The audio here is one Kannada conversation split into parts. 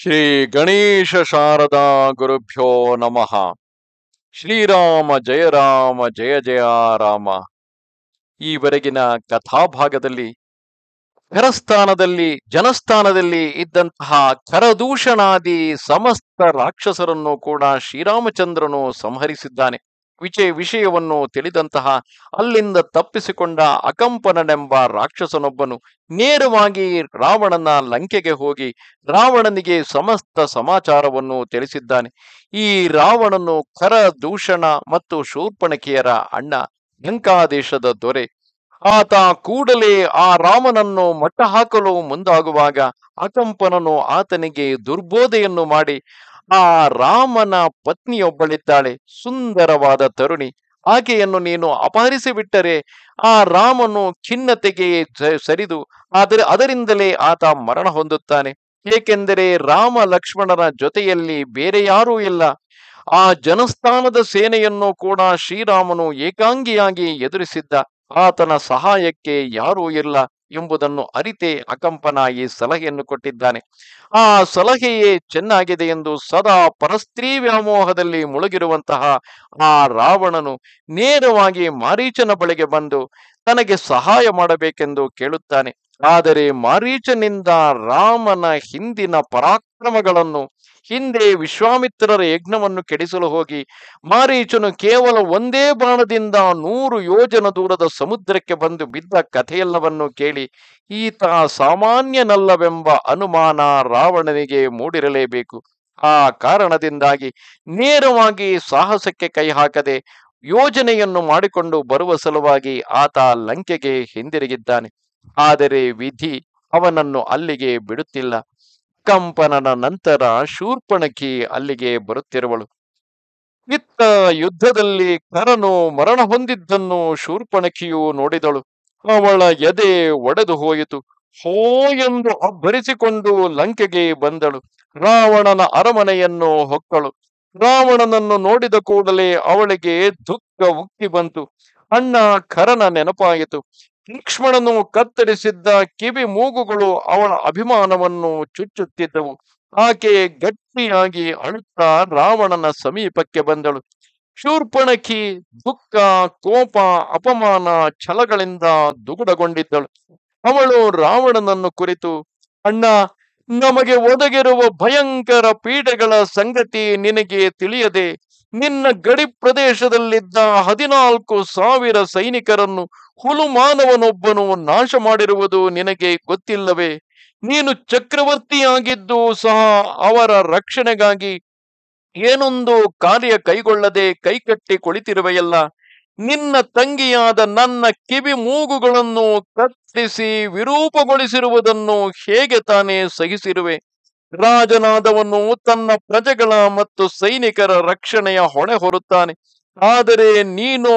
ಶ್ರೀ ಗಣೇಶ ಶಾರದಾ ಗುರುಭ್ಯೋ ನಮಃ ಶ್ರೀರಾಮ ಜಯ ರಾಮ ಜಯ ಜಯ ರಾಮ ಈವರೆಗಿನ ಕಥಾಭಾಗದಲ್ಲಿ ಕರಸ್ಥಾನದಲ್ಲಿ ಜನಸ್ಥಾನದಲ್ಲಿ ಇದ್ದಂತಹ ಕರದೂಷಣಾದಿ ಸಮಸ್ತ ರಾಕ್ಷಸರನ್ನು ಕೂಡ ಶ್ರೀರಾಮಚಂದ್ರನು ಸಂಹರಿಸಿದ್ದಾನೆ ವಿಜಯ ವಿಷಯವನ್ನು ತಿಳಿದಂತಹ ಅಲ್ಲಿಂದ ತಪ್ಪಿಸಿಕೊಂಡ ಅಕಂಪನನೆಂಬ ರಾಕ್ಷಸನೊಬ್ಬನು ನೇರವಾಗಿ ರಾವಣನ ಲಂಕೆಗೆ ಹೋಗಿ ರಾವಣನಿಗೆ ಸಮಸ್ತ ಸಮಾಚಾರವನ್ನು ತಿಳಿಸಿದ್ದಾನೆ ಈ ರಾವಣನು ಕರ ದೂಷಣ ಮತ್ತು ಶೂರ್ಪಣಕಿಯರ ಅಣ್ಣ ಲಂಕಾದೇಶದ ದೊರೆ ಆತ ಕೂಡಲೇ ಆ ರಾಮನನ್ನು ಮಟ್ಟ ಹಾಕಲು ಮುಂದಾಗುವಾಗ ಅಕಂಪನನು ಆತನಿಗೆ ದುರ್ಬೋಧೆಯನ್ನು ಮಾಡಿ ಆ ರಾಮನ ಪತ್ನಿಯೊಬ್ಬಳಿದ್ದಾಳೆ ಸುಂದರವಾದ ತರುಣಿ ಆಕೆಯನ್ನು ನೀನು ಅಪಹರಿಸಿ ಬಿಟ್ಟರೆ ಆ ರಾಮನು ಖಿನ್ನತೆಗೆ ಸರಿದು ಆದರೆ ಅದರಿಂದಲೇ ಆತ ಮರಣ ಹೊಂದುತ್ತಾನೆ ಏಕೆಂದರೆ ರಾಮ ಲಕ್ಷ್ಮಣನ ಜೊತೆಯಲ್ಲಿ ಬೇರೆ ಯಾರೂ ಇಲ್ಲ ಆ ಜನಸ್ಥಾನದ ಸೇನೆಯನ್ನು ಕೂಡ ಶ್ರೀರಾಮನು ಏಕಾಂಗಿಯಾಗಿ ಎದುರಿಸಿದ್ದ ಆತನ ಸಹಾಯಕ್ಕೆ ಯಾರೂ ಇಲ್ಲ ಎಂಬುದನ್ನು ಅರಿತೆ ಈ ಸಲಹೆಯನ್ನು ಕೊಟ್ಟಿದ್ದಾನೆ ಆ ಸಲಹೆಯೇ ಚೆನ್ನಾಗಿದೆ ಎಂದು ಸದಾ ಪರಸ್ತ್ರೀ ವ್ಯಾಮೋಹದಲ್ಲಿ ಮುಳುಗಿರುವಂತಹ ಆ ರಾವಣನು ನೇರವಾಗಿ ಮಾರೀಚನ ಬಳಿಗೆ ಬಂದು ತನಗೆ ಸಹಾಯ ಮಾಡಬೇಕೆಂದು ಕೇಳುತ್ತಾನೆ ಆದರೆ ಮಾರೀಚನಿಂದ ರಾಮನ ಹಿಂದಿನ ಪರಾಕ್ರಮಗಳನ್ನು ಹಿಂದೆ ವಿಶ್ವಾಮಿತ್ರರ ಯಜ್ಞವನ್ನು ಕೆಡಿಸಲು ಹೋಗಿ ಮಾರೀಚನು ಕೇವಲ ಒಂದೇ ಬಾಣದಿಂದ ನೂರು ಯೋಜನ ದೂರದ ಸಮುದ್ರಕ್ಕೆ ಬಂದು ಬಿದ್ದ ಕಥೆಯೆಲ್ಲವನ್ನು ಕೇಳಿ ಈತ ಸಾಮಾನ್ಯನಲ್ಲವೆಂಬ ಅನುಮಾನ ರಾವಣನಿಗೆ ಮೂಡಿರಲೇಬೇಕು ಆ ಕಾರಣದಿಂದಾಗಿ ನೇರವಾಗಿ ಸಾಹಸಕ್ಕೆ ಕೈ ಹಾಕದೆ ಯೋಜನೆಯನ್ನು ಮಾಡಿಕೊಂಡು ಬರುವ ಸಲುವಾಗಿ ಆತ ಲಂಕೆಗೆ ಹಿಂದಿರುಗಿದ್ದಾನೆ ಆದರೆ ವಿಧಿ ಅವನನ್ನು ಅಲ್ಲಿಗೆ ಬಿಡುತ್ತಿಲ್ಲ ಕಂಪನನ ನಂತರ ಶೂರ್ಪಣಕಿ ಅಲ್ಲಿಗೆ ಬರುತ್ತಿರುವಳು ಇತ್ತ ಯುದ್ಧದಲ್ಲಿ ಕರನು ಮರಣ ಹೊಂದಿದ್ದನ್ನು ಶೂರ್ಪಣಕಿಯು ನೋಡಿದಳು ಅವಳ ಎದೆ ಒಡೆದು ಹೋಯಿತು ಹೋ ಎಂದು ಅಬ್ಬರಿಸಿಕೊಂಡು ಲಂಕೆಗೆ ಬಂದಳು ರಾವಣನ ಅರಮನೆಯನ್ನು ಹೊಕ್ಕಳು ರಾವಣನನ್ನು ನೋಡಿದ ಕೂಡಲೇ ಅವಳಿಗೆ ದುಃಖ ಉಕ್ಕಿ ಬಂತು ಅಣ್ಣ ಕರನ ನೆನಪಾಯಿತು ಲಕ್ಷ್ಮಣನು ಕತ್ತರಿಸಿದ್ದ ಕಿವಿ ಮೂಗುಗಳು ಅವಳ ಅಭಿಮಾನವನ್ನು ಚುಚ್ಚುತ್ತಿದ್ದವು ಆಕೆ ಗಟ್ಟಿಯಾಗಿ ಅಳುತ್ತ ರಾವಣನ ಸಮೀಪಕ್ಕೆ ಬಂದಳು ಶೂರ್ಪಣಕಿ ದುಃಖ ಕೋಪ ಅಪಮಾನ ಛಲಗಳಿಂದ ದುಗುಡಗೊಂಡಿದ್ದಳು ಅವಳು ರಾವಣನನ್ನು ಕುರಿತು ಅಣ್ಣ ನಮಗೆ ಒದಗಿರುವ ಭಯಂಕರ ಪೀಡೆಗಳ ಸಂಗತಿ ನಿನಗೆ ತಿಳಿಯದೆ ನಿನ್ನ ಗಡಿ ಪ್ರದೇಶದಲ್ಲಿದ್ದ ಹದಿನಾಲ್ಕು ಸಾವಿರ ಸೈನಿಕರನ್ನು ಹುಲುಮಾನವನೊಬ್ಬನು ನಾಶ ಮಾಡಿರುವುದು ನಿನಗೆ ಗೊತ್ತಿಲ್ಲವೇ ನೀನು ಚಕ್ರವರ್ತಿಯಾಗಿದ್ದು ಸಹ ಅವರ ರಕ್ಷಣೆಗಾಗಿ ಏನೊಂದು ಕಾರ್ಯ ಕೈಗೊಳ್ಳದೆ ಕೈಕಟ್ಟಿ ಕುಳಿತಿರುವೆಯಲ್ಲ ನಿನ್ನ ತಂಗಿಯಾದ ನನ್ನ ಕಿವಿ ಮೂಗುಗಳನ್ನು ಕತ್ತಿಸಿ ವಿರೂಪಗೊಳಿಸಿರುವುದನ್ನು ಹೇಗೆ ತಾನೇ ಸಹಿಸಿರುವೆ ರಾಜನಾದವನು ತನ್ನ ಪ್ರಜೆಗಳ ಮತ್ತು ಸೈನಿಕರ ರಕ್ಷಣೆಯ ಹೊಣೆ ಹೊರುತ್ತಾನೆ ಆದರೆ ನೀನು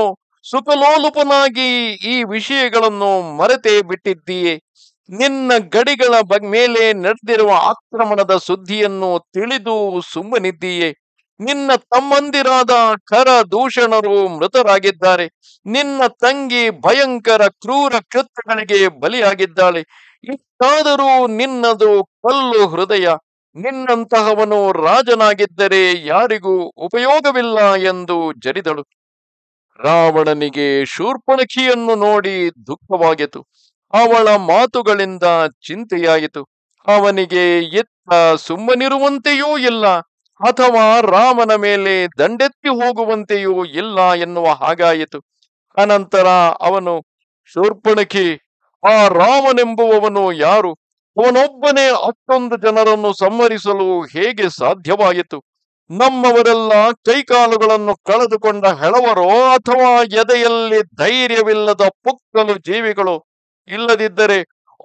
ಸುಖಲೋಲುಪನಾಗಿ ಈ ವಿಷಯಗಳನ್ನು ಮರೆತೇ ಬಿಟ್ಟಿದ್ದೀಯೆ ನಿನ್ನ ಗಡಿಗಳ ಮೇಲೆ ನಡೆದಿರುವ ಆಕ್ರಮಣದ ಸುದ್ದಿಯನ್ನು ತಿಳಿದು ಸುಮ್ಮನಿದ್ದೀಯೆ ನಿನ್ನ ತಮ್ಮಂದಿರಾದ ಕರ ದೂಷಣರು ಮೃತರಾಗಿದ್ದಾರೆ ನಿನ್ನ ತಂಗಿ ಭಯಂಕರ ಕ್ರೂರ ಕೃತ್ಯಗಳಿಗೆ ಬಲಿಯಾಗಿದ್ದಾಳೆ ಇಷ್ಟಾದರೂ ನಿನ್ನದು ಕಲ್ಲು ಹೃದಯ ನಿನ್ನಂತಹವನು ರಾಜನಾಗಿದ್ದರೆ ಯಾರಿಗೂ ಉಪಯೋಗವಿಲ್ಲ ಎಂದು ಜರಿದಳು ರಾವಣನಿಗೆ ಶೂರ್ಪಣಖಿಯನ್ನು ನೋಡಿ ದುಃಖವಾಗಿತು ಅವಳ ಮಾತುಗಳಿಂದ ಚಿಂತೆಯಾಯಿತು ಅವನಿಗೆ ಎತ್ತ ಸುಮ್ಮನಿರುವಂತೆಯೂ ಇಲ್ಲ ಅಥವಾ ರಾಮನ ಮೇಲೆ ದಂಡೆತ್ತಿ ಹೋಗುವಂತೆಯೂ ಇಲ್ಲ ಎನ್ನುವ ಹಾಗಾಯಿತು ಅನಂತರ ಅವನು ಶೂರ್ಪಣಖಿ ಆ ರಾಮನೆಂಬುವವನು ಯಾರು ಅವನೊಬ್ಬನೇ ಅಷ್ಟೊಂದು ಜನರನ್ನು ಸಂಹರಿಸಲು ಹೇಗೆ ಸಾಧ್ಯವಾಯಿತು ನಮ್ಮವರೆಲ್ಲ ಕೈಕಾಲುಗಳನ್ನು ಕಳೆದುಕೊಂಡ ಹೆಳವರೋ ಅಥವಾ ಎದೆಯಲ್ಲಿ ಧೈರ್ಯವಿಲ್ಲದ ಪುಕ್ಕಲು ಜೀವಿಗಳು ಇಲ್ಲದಿದ್ದರೆ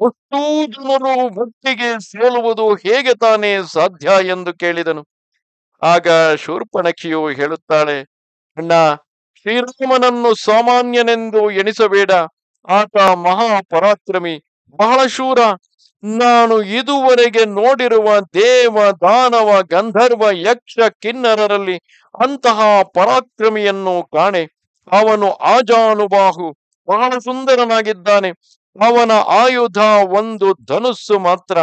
ಅಷ್ಟೂ ಜನರು ಭಕ್ತಿಗೆ ಸೇಲುವುದು ಹೇಗೆ ತಾನೇ ಸಾಧ್ಯ ಎಂದು ಕೇಳಿದನು ಆಗ ಶೂರ್ಪಣಿಯು ಹೇಳುತ್ತಾಳೆ ಅಣ್ಣ ಶ್ರೀರಾಮನನ್ನು ಸಾಮಾನ್ಯನೆಂದು ಎಣಿಸಬೇಡ ಆತ ಮಹಾ ಪರಾಕ್ರಮಿ ಬಹಳ ಶೂರ ನಾನು ಇದುವರೆಗೆ ನೋಡಿರುವ ದೇವ ದಾನವ ಗಂಧರ್ವ ಯಕ್ಷ ಕಿನ್ನರರಲ್ಲಿ ಅಂತಹ ಪರಾಕ್ರಮಿಯನ್ನು ಕಾಣೆ ಅವನು ಆಜಾನುಬಾಹು ಬಹಳ ಸುಂದರನಾಗಿದ್ದಾನೆ ಅವನ ಆಯುಧ ಒಂದು ಧನುಸ್ಸು ಮಾತ್ರ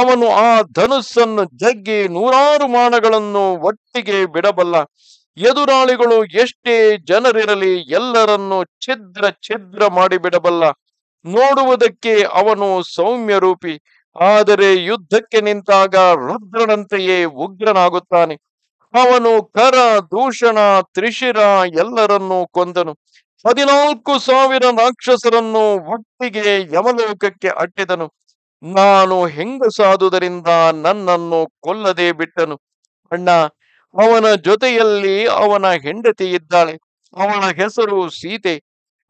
ಅವನು ಆ ಧನುಸ್ಸನ್ನು ಜಗ್ಗಿ ನೂರಾರು ಮಾನಗಳನ್ನು ಒಟ್ಟಿಗೆ ಬಿಡಬಲ್ಲ ಎದುರಾಳಿಗಳು ಎಷ್ಟೇ ಜನರಿರಲಿ ಎಲ್ಲರನ್ನು ಛಿದ್ರ ಛಿದ್ರ ಮಾಡಿಬಿಡಬಲ್ಲ ನೋಡುವುದಕ್ಕೆ ಅವನು ಸೌಮ್ಯ ರೂಪಿ ಆದರೆ ಯುದ್ಧಕ್ಕೆ ನಿಂತಾಗ ರುದ್ರನಂತೆಯೇ ಉಗ್ರನಾಗುತ್ತಾನೆ ಅವನು ಕರ ದೂಷಣ ತ್ರಿಶಿರ ಎಲ್ಲರನ್ನೂ ಕೊಂದನು ಹದಿನಾಲ್ಕು ಸಾವಿರ ರಾಕ್ಷಸರನ್ನು ಒಟ್ಟಿಗೆ ಯಮಲೋಕಕ್ಕೆ ಅಟ್ಟಿದನು ನಾನು ಹೆಂಗಸಾದುದರಿಂದ ನನ್ನನ್ನು ಕೊಲ್ಲದೆ ಬಿಟ್ಟನು ಅಣ್ಣ ಅವನ ಜೊತೆಯಲ್ಲಿ ಅವನ ಹೆಂಡತಿ ಇದ್ದಾಳೆ ಅವನ ಹೆಸರು ಸೀತೆ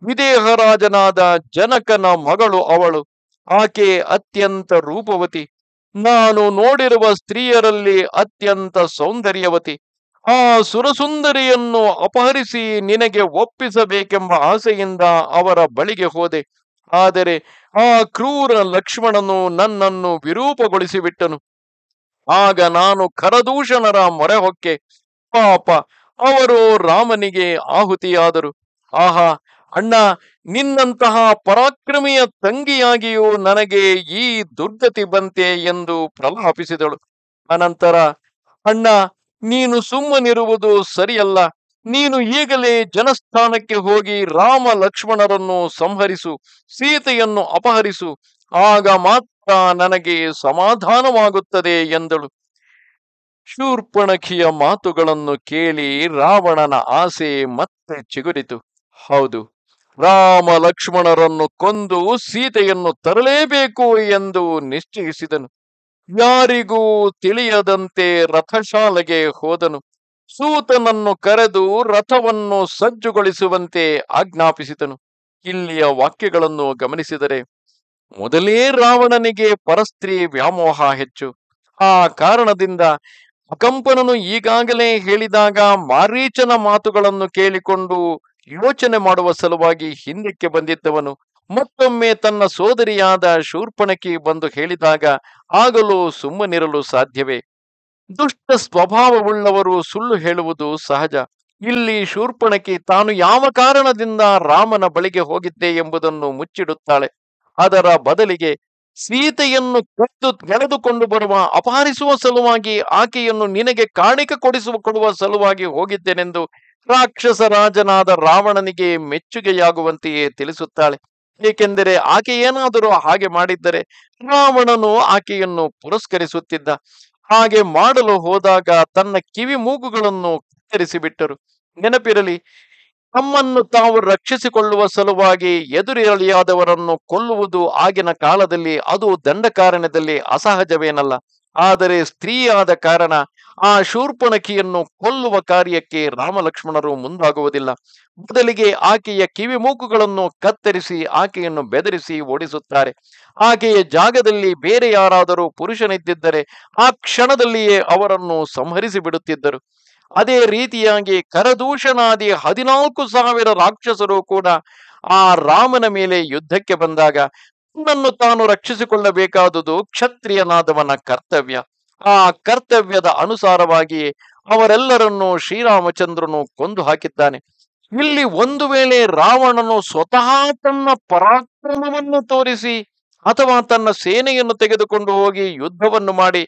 ವಿದೇಹರಾಜನಾದ ಜನಕನ ಮಗಳು ಅವಳು ಆಕೆ ಅತ್ಯಂತ ರೂಪವತಿ ನಾನು ನೋಡಿರುವ ಸ್ತ್ರೀಯರಲ್ಲಿ ಅತ್ಯಂತ ಸೌಂದರ್ಯವತಿ ಆ ಸುರಸುಂದರಿಯನ್ನು ಅಪಹರಿಸಿ ನಿನಗೆ ಒಪ್ಪಿಸಬೇಕೆಂಬ ಆಸೆಯಿಂದ ಅವರ ಬಳಿಗೆ ಹೋದೆ ಆದರೆ ಆ ಕ್ರೂರ ಲಕ್ಷ್ಮಣನು ನನ್ನನ್ನು ವಿರೂಪಗೊಳಿಸಿಬಿಟ್ಟನು ಆಗ ನಾನು ಕರದೂಷಣರ ಮೊರೆ ಹೊಕ್ಕೆ ಪಾಪ ಅವರು ರಾಮನಿಗೆ ಆಹುತಿಯಾದರು ಆಹಾ ಅಣ್ಣ ನಿನ್ನಂತಹ ಪರಾಕ್ರಮಿಯ ತಂಗಿಯಾಗಿಯೂ ನನಗೆ ಈ ದುರ್ಗತಿ ಬಂತೆ ಎಂದು ಪ್ರಲಾಪಿಸಿದಳು ಅನಂತರ ಅಣ್ಣ ನೀನು ಸುಮ್ಮನಿರುವುದು ಸರಿಯಲ್ಲ ನೀನು ಈಗಲೇ ಜನಸ್ಥಾನಕ್ಕೆ ಹೋಗಿ ರಾಮ ಲಕ್ಷ್ಮಣರನ್ನು ಸಂಹರಿಸು ಸೀತೆಯನ್ನು ಅಪಹರಿಸು ಆಗ ಮಾತ್ರ ನನಗೆ ಸಮಾಧಾನವಾಗುತ್ತದೆ ಎಂದಳು ಶೂರ್ಪಣಖಿಯ ಮಾತುಗಳನ್ನು ಕೇಳಿ ರಾವಣನ ಆಸೆ ಮತ್ತೆ ಚಿಗುರಿತು ಹೌದು ರಾಮ ಲಕ್ಷ್ಮಣರನ್ನು ಕೊಂದು ಸೀತೆಯನ್ನು ತರಲೇಬೇಕು ಎಂದು ನಿಶ್ಚಯಿಸಿದನು ಯಾರಿಗೂ ತಿಳಿಯದಂತೆ ರಥಶಾಲೆಗೆ ಹೋದನು ಸೂತನನ್ನು ಕರೆದು ರಥವನ್ನು ಸಜ್ಜುಗೊಳಿಸುವಂತೆ ಆಜ್ಞಾಪಿಸಿದನು ಇಲ್ಲಿಯ ವಾಕ್ಯಗಳನ್ನು ಗಮನಿಸಿದರೆ ಮೊದಲೇ ರಾವಣನಿಗೆ ಪರಸ್ತ್ರೀ ವ್ಯಾಮೋಹ ಹೆಚ್ಚು ಆ ಕಾರಣದಿಂದ ಅಕಂಪನನು ಈಗಾಗಲೇ ಹೇಳಿದಾಗ ಮಾರೀಚನ ಮಾತುಗಳನ್ನು ಕೇಳಿಕೊಂಡು ಯೋಚನೆ ಮಾಡುವ ಸಲುವಾಗಿ ಹಿಂದಕ್ಕೆ ಬಂದಿದ್ದವನು ಮತ್ತೊಮ್ಮೆ ತನ್ನ ಸೋದರಿಯಾದ ಶೂರ್ಪಣಕಿ ಬಂದು ಹೇಳಿದಾಗ ಆಗಲೂ ಸುಮ್ಮನಿರಲು ಸಾಧ್ಯವೇ ದುಷ್ಟ ಸ್ವಭಾವವುಳ್ಳವರು ಸುಳ್ಳು ಹೇಳುವುದು ಸಹಜ ಇಲ್ಲಿ ಶೂರ್ಪಣಕಿ ತಾನು ಯಾವ ಕಾರಣದಿಂದ ರಾಮನ ಬಳಿಗೆ ಹೋಗಿದ್ದೆ ಎಂಬುದನ್ನು ಮುಚ್ಚಿಡುತ್ತಾಳೆ ಅದರ ಬದಲಿಗೆ ಸೀತೆಯನ್ನು ಕದ್ದು ಕಳೆದುಕೊಂಡು ಬರುವ ಅಪಹರಿಸುವ ಸಲುವಾಗಿ ಆಕೆಯನ್ನು ನಿನಗೆ ಕಾಣಿಕೆ ಕೊಡಿಸುವ ಕೊಡುವ ಸಲುವಾಗಿ ಹೋಗಿದ್ದೇನೆಂದು ರಾಕ್ಷಸ ರಾಜನಾದ ರಾವಣನಿಗೆ ಮೆಚ್ಚುಗೆಯಾಗುವಂತೆಯೇ ತಿಳಿಸುತ್ತಾಳೆ ಏಕೆಂದರೆ ಆಕೆ ಏನಾದರೂ ಹಾಗೆ ಮಾಡಿದ್ದರೆ ರಾವಣನು ಆಕೆಯನ್ನು ಪುರಸ್ಕರಿಸುತ್ತಿದ್ದ ಹಾಗೆ ಮಾಡಲು ಹೋದಾಗ ತನ್ನ ಕಿವಿ ಮೂಗುಗಳನ್ನು ಕತ್ತರಿಸಿಬಿಟ್ಟರು ನೆನಪಿರಲಿ ತಮ್ಮನ್ನು ತಾವು ರಕ್ಷಿಸಿಕೊಳ್ಳುವ ಸಲುವಾಗಿ ಎದುರಿರಲಿಯಾದವರನ್ನು ಕೊಲ್ಲುವುದು ಆಗಿನ ಕಾಲದಲ್ಲಿ ಅದು ದಂಡ ಕಾರಣದಲ್ಲಿ ಅಸಹಜವೇನಲ್ಲ ಆದರೆ ಸ್ತ್ರೀಯಾದ ಕಾರಣ ಆ ಶೂರ್ಪಣಕಿಯನ್ನು ಕೊಲ್ಲುವ ಕಾರ್ಯಕ್ಕೆ ರಾಮಲಕ್ಷ್ಮಣರು ಮುಂದಾಗುವುದಿಲ್ಲ ಬದಲಿಗೆ ಆಕೆಯ ಕಿವಿ ಮೂಕುಗಳನ್ನು ಕತ್ತರಿಸಿ ಆಕೆಯನ್ನು ಬೆದರಿಸಿ ಓಡಿಸುತ್ತಾರೆ ಆಕೆಯ ಜಾಗದಲ್ಲಿ ಬೇರೆ ಯಾರಾದರೂ ಪುರುಷನಿದ್ದಿದ್ದರೆ ಆ ಕ್ಷಣದಲ್ಲಿಯೇ ಅವರನ್ನು ಸಂಹರಿಸಿ ಬಿಡುತ್ತಿದ್ದರು ಅದೇ ರೀತಿಯಾಗಿ ಕರದೂಷನಾದಿ ಹದಿನಾಲ್ಕು ಸಾವಿರ ರಾಕ್ಷಸರು ಕೂಡ ಆ ರಾಮನ ಮೇಲೆ ಯುದ್ಧಕ್ಕೆ ಬಂದಾಗ ತನ್ನನ್ನು ತಾನು ರಕ್ಷಿಸಿಕೊಳ್ಳಬೇಕಾದುದು ಕ್ಷತ್ರಿಯನಾದವನ ಕರ್ತವ್ಯ ಆ ಕರ್ತವ್ಯದ ಅನುಸಾರವಾಗಿ ಅವರೆಲ್ಲರನ್ನು ಶ್ರೀರಾಮಚಂದ್ರನು ಕೊಂದು ಹಾಕಿದ್ದಾನೆ ಇಲ್ಲಿ ಒಂದು ವೇಳೆ ರಾವಣನು ಸ್ವತಃ ತನ್ನ ಪರಾಕ್ರಮವನ್ನು ತೋರಿಸಿ ಅಥವಾ ತನ್ನ ಸೇನೆಯನ್ನು ತೆಗೆದುಕೊಂಡು ಹೋಗಿ ಯುದ್ಧವನ್ನು ಮಾಡಿ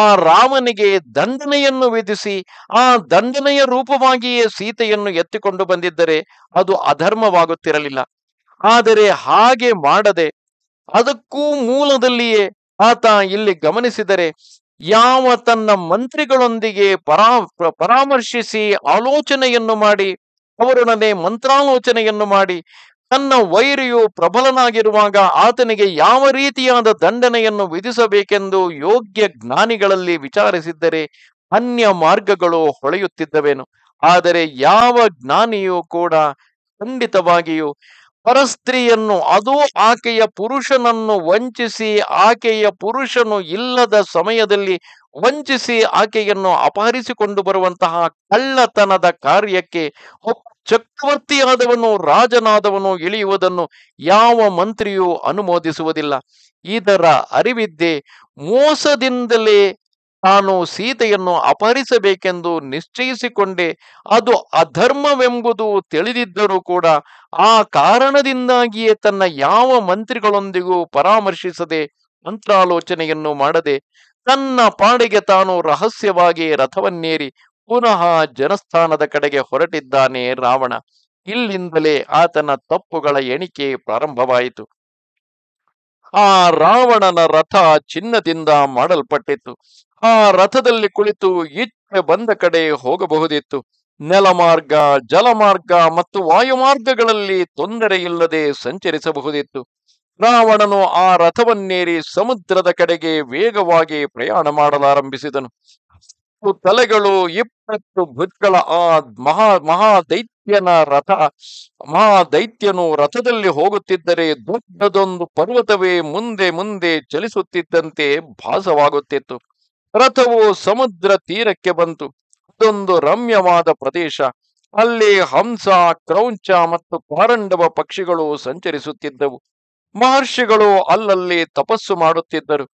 ಆ ರಾಮನಿಗೆ ದಂಡನೆಯನ್ನು ವಿಧಿಸಿ ಆ ದಂಡನೆಯ ರೂಪವಾಗಿಯೇ ಸೀತೆಯನ್ನು ಎತ್ತಿಕೊಂಡು ಬಂದಿದ್ದರೆ ಅದು ಅಧರ್ಮವಾಗುತ್ತಿರಲಿಲ್ಲ ಆದರೆ ಹಾಗೆ ಮಾಡದೆ ಅದಕ್ಕೂ ಮೂಲದಲ್ಲಿಯೇ ಆತ ಇಲ್ಲಿ ಗಮನಿಸಿದರೆ ಯಾವ ತನ್ನ ಮಂತ್ರಿಗಳೊಂದಿಗೆ ಪರಾ ಪರಾಮರ್ಶಿಸಿ ಆಲೋಚನೆಯನ್ನು ಮಾಡಿ ಅವರೊಡನೆ ಮಂತ್ರಾಲೋಚನೆಯನ್ನು ಮಾಡಿ ತನ್ನ ವೈರಿಯು ಪ್ರಬಲನಾಗಿರುವಾಗ ಆತನಿಗೆ ಯಾವ ರೀತಿಯಾದ ದಂಡನೆಯನ್ನು ವಿಧಿಸಬೇಕೆಂದು ಯೋಗ್ಯ ಜ್ಞಾನಿಗಳಲ್ಲಿ ವಿಚಾರಿಸಿದ್ದರೆ ಅನ್ಯ ಮಾರ್ಗಗಳು ಹೊಳೆಯುತ್ತಿದ್ದವೇನು ಆದರೆ ಯಾವ ಜ್ಞಾನಿಯೂ ಕೂಡ ಖಂಡಿತವಾಗಿಯೂ ಪರಸ್ತ್ರೀಯನ್ನು ಅದು ಆಕೆಯ ಪುರುಷನನ್ನು ವಂಚಿಸಿ ಆಕೆಯ ಪುರುಷನು ಇಲ್ಲದ ಸಮಯದಲ್ಲಿ ವಂಚಿಸಿ ಆಕೆಯನ್ನು ಅಪಹರಿಸಿಕೊಂಡು ಬರುವಂತಹ ಕಳ್ಳತನದ ಕಾರ್ಯಕ್ಕೆ ಒಪ್ಪ ಚಕ್ರವರ್ತಿಯಾದವನು ರಾಜನಾದವನು ಇಳಿಯುವುದನ್ನು ಯಾವ ಮಂತ್ರಿಯೂ ಅನುಮೋದಿಸುವುದಿಲ್ಲ ಇದರ ಅರಿವಿದ್ದೆ ಮೋಸದಿಂದಲೇ ತಾನು ಸೀತೆಯನ್ನು ಅಪಹರಿಸಬೇಕೆಂದು ನಿಶ್ಚಯಿಸಿಕೊಂಡೆ ಅದು ಅಧರ್ಮವೆಂಬುದು ತಿಳಿದಿದ್ದರೂ ಕೂಡ ಆ ಕಾರಣದಿಂದಾಗಿಯೇ ತನ್ನ ಯಾವ ಮಂತ್ರಿಗಳೊಂದಿಗೂ ಪರಾಮರ್ಶಿಸದೆ ಮಂತ್ರಾಲೋಚನೆಯನ್ನು ಮಾಡದೆ ತನ್ನ ಪಾಡಿಗೆ ತಾನು ರಹಸ್ಯವಾಗಿ ರಥವನ್ನೇರಿ ಪುನಃ ಜನಸ್ಥಾನದ ಕಡೆಗೆ ಹೊರಟಿದ್ದಾನೆ ರಾವಣ ಇಲ್ಲಿಂದಲೇ ಆತನ ತಪ್ಪುಗಳ ಎಣಿಕೆ ಪ್ರಾರಂಭವಾಯಿತು ಆ ರಾವಣನ ರಥ ಚಿನ್ನದಿಂದ ಮಾಡಲ್ಪಟ್ಟಿತ್ತು ಆ ರಥದಲ್ಲಿ ಕುಳಿತು ಇಚ್ಛೆ ಬಂದ ಕಡೆ ಹೋಗಬಹುದಿತ್ತು ನೆಲಮಾರ್ಗ ಜಲಮಾರ್ಗ ಮತ್ತು ವಾಯುಮಾರ್ಗಗಳಲ್ಲಿ ತೊಂದರೆಯಿಲ್ಲದೆ ಸಂಚರಿಸಬಹುದಿತ್ತು ರಾವಣನು ಆ ರಥವನ್ನೇರಿ ಸಮುದ್ರದ ಕಡೆಗೆ ವೇಗವಾಗಿ ಪ್ರಯಾಣ ಮಾಡಲಾರಂಭಿಸಿದನು ತಲೆಗಳು ಇಪ್ಪತ್ತು ಭುಜಗಳ ಆ ಮಹಾ ಮಹಾ ದೈತ್ಯನ ರಥ ಮಹಾ ದೈತ್ಯನು ರಥದಲ್ಲಿ ಹೋಗುತ್ತಿದ್ದರೆ ದೊಡ್ಡದೊಂದು ಪರ್ವತವೇ ಮುಂದೆ ಮುಂದೆ ಚಲಿಸುತ್ತಿದ್ದಂತೆ ಭಾಸವಾಗುತ್ತಿತ್ತು ರಥವು ಸಮುದ್ರ ತೀರಕ್ಕೆ ಬಂತು ಅದೊಂದು ರಮ್ಯವಾದ ಪ್ರದೇಶ ಅಲ್ಲಿ ಹಂಸ ಕ್ರೌಂಚ ಮತ್ತು ಕಾರಂಡವ ಪಕ್ಷಿಗಳು ಸಂಚರಿಸುತ್ತಿದ್ದವು ಮಹರ್ಷಿಗಳು ಅಲ್ಲಲ್ಲಿ ತಪಸ್ಸು ಮಾಡುತ್ತಿದ್ದರು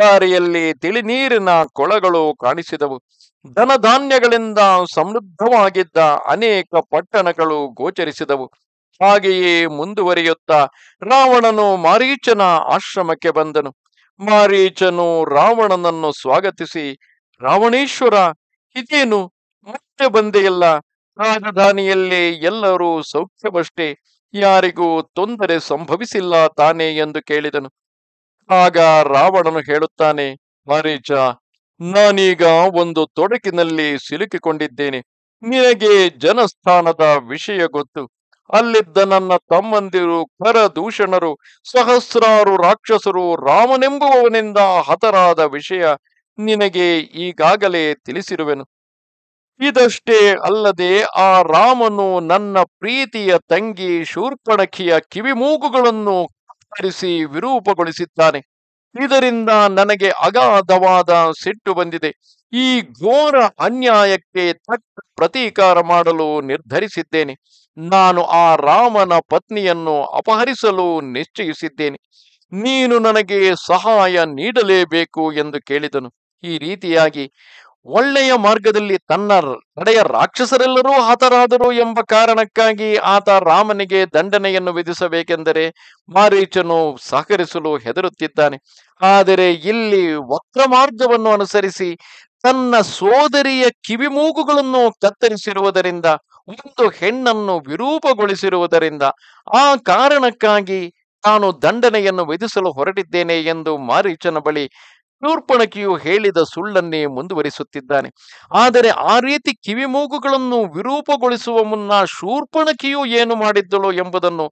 ದಾರಿಯಲ್ಲಿ ತಿಳಿನೀರಿನ ಕೊಳಗಳು ಕಾಣಿಸಿದವು ಧನಧಾನ್ಯಗಳಿಂದ ಸಮೃದ್ಧವಾಗಿದ್ದ ಅನೇಕ ಪಟ್ಟಣಗಳು ಗೋಚರಿಸಿದವು ಹಾಗೆಯೇ ಮುಂದುವರಿಯುತ್ತಾ ರಾವಣನು ಮಾರೀಚನ ಆಶ್ರಮಕ್ಕೆ ಬಂದನು ಮಾರೀಚನು ರಾವಣನನ್ನು ಸ್ವಾಗತಿಸಿ ರಾವಣೇಶ್ವರ ಇದೇನು ಮತ್ತೆ ಬಂದೆಯಲ್ಲ ರಾಜಧಾನಿಯಲ್ಲಿ ಎಲ್ಲರೂ ಸೌಖ್ಯವಷ್ಟೇ ಯಾರಿಗೂ ತೊಂದರೆ ಸಂಭವಿಸಿಲ್ಲ ತಾನೇ ಎಂದು ಕೇಳಿದನು ಆಗ ರಾವಣನು ಹೇಳುತ್ತಾನೆ ಮಾರೀಚ ನಾನೀಗ ಒಂದು ತೊಡಕಿನಲ್ಲಿ ಸಿಲುಕಿಕೊಂಡಿದ್ದೇನೆ ನಿನಗೆ ಜನಸ್ಥಾನದ ವಿಷಯ ಗೊತ್ತು ಅಲ್ಲಿದ್ದ ನನ್ನ ತಮ್ಮಂದಿರು ಕರದೂಷಣರು ಸಹಸ್ರಾರು ರಾಕ್ಷಸರು ರಾಮನೆಂಬುವವನಿಂದ ಹತರಾದ ವಿಷಯ ನಿನಗೆ ಈಗಾಗಲೇ ತಿಳಿಸಿರುವೆನು ಇದಷ್ಟೇ ಅಲ್ಲದೆ ಆ ರಾಮನು ನನ್ನ ಪ್ರೀತಿಯ ತಂಗಿ ಶೂರ್ಪಣಖಿಯ ಕಿವಿಮೂಗುಗಳನ್ನು ಕತ್ತರಿಸಿ ವಿರೂಪಗೊಳಿಸಿದ್ದಾನೆ ಇದರಿಂದ ನನಗೆ ಅಗಾಧವಾದ ಸಿಟ್ಟು ಬಂದಿದೆ ಈ ಘೋರ ಅನ್ಯಾಯಕ್ಕೆ ತಕ್ಕ ಪ್ರತೀಕಾರ ಮಾಡಲು ನಿರ್ಧರಿಸಿದ್ದೇನೆ ನಾನು ಆ ರಾಮನ ಪತ್ನಿಯನ್ನು ಅಪಹರಿಸಲು ನಿಶ್ಚಯಿಸಿದ್ದೇನೆ ನೀನು ನನಗೆ ಸಹಾಯ ನೀಡಲೇಬೇಕು ಎಂದು ಕೇಳಿದನು ಈ ರೀತಿಯಾಗಿ ಒಳ್ಳೆಯ ಮಾರ್ಗದಲ್ಲಿ ತನ್ನ ಕಡೆಯ ರಾಕ್ಷಸರೆಲ್ಲರೂ ಹತರಾದರು ಎಂಬ ಕಾರಣಕ್ಕಾಗಿ ಆತ ರಾಮನಿಗೆ ದಂಡನೆಯನ್ನು ವಿಧಿಸಬೇಕೆಂದರೆ ಮಾರೀಚನು ಸಹಕರಿಸಲು ಹೆದರುತ್ತಿದ್ದಾನೆ ಆದರೆ ಇಲ್ಲಿ ವಕ್ರ ಮಾರ್ಗವನ್ನು ಅನುಸರಿಸಿ ತನ್ನ ಸೋದರಿಯ ಕಿವಿಮೂಗುಗಳನ್ನು ಕತ್ತರಿಸಿರುವುದರಿಂದ ಒಂದು ಹೆಣ್ಣನ್ನು ವಿರೂಪಗೊಳಿಸಿರುವುದರಿಂದ ಆ ಕಾರಣಕ್ಕಾಗಿ ತಾನು ದಂಡನೆಯನ್ನು ವಿಧಿಸಲು ಹೊರಟಿದ್ದೇನೆ ಎಂದು ಮಾರೀಚನ ಬಳಿ ಶೂರ್ಪಣಕಿಯು ಹೇಳಿದ ಸುಳ್ಳನ್ನೇ ಮುಂದುವರಿಸುತ್ತಿದ್ದಾನೆ ಆದರೆ ಆ ರೀತಿ ಕಿವಿಮೂಗುಗಳನ್ನು ವಿರೂಪಗೊಳಿಸುವ ಮುನ್ನ ಶೂರ್ಪಣಕಿಯು ಏನು ಮಾಡಿದ್ದಳು ಎಂಬುದನ್ನು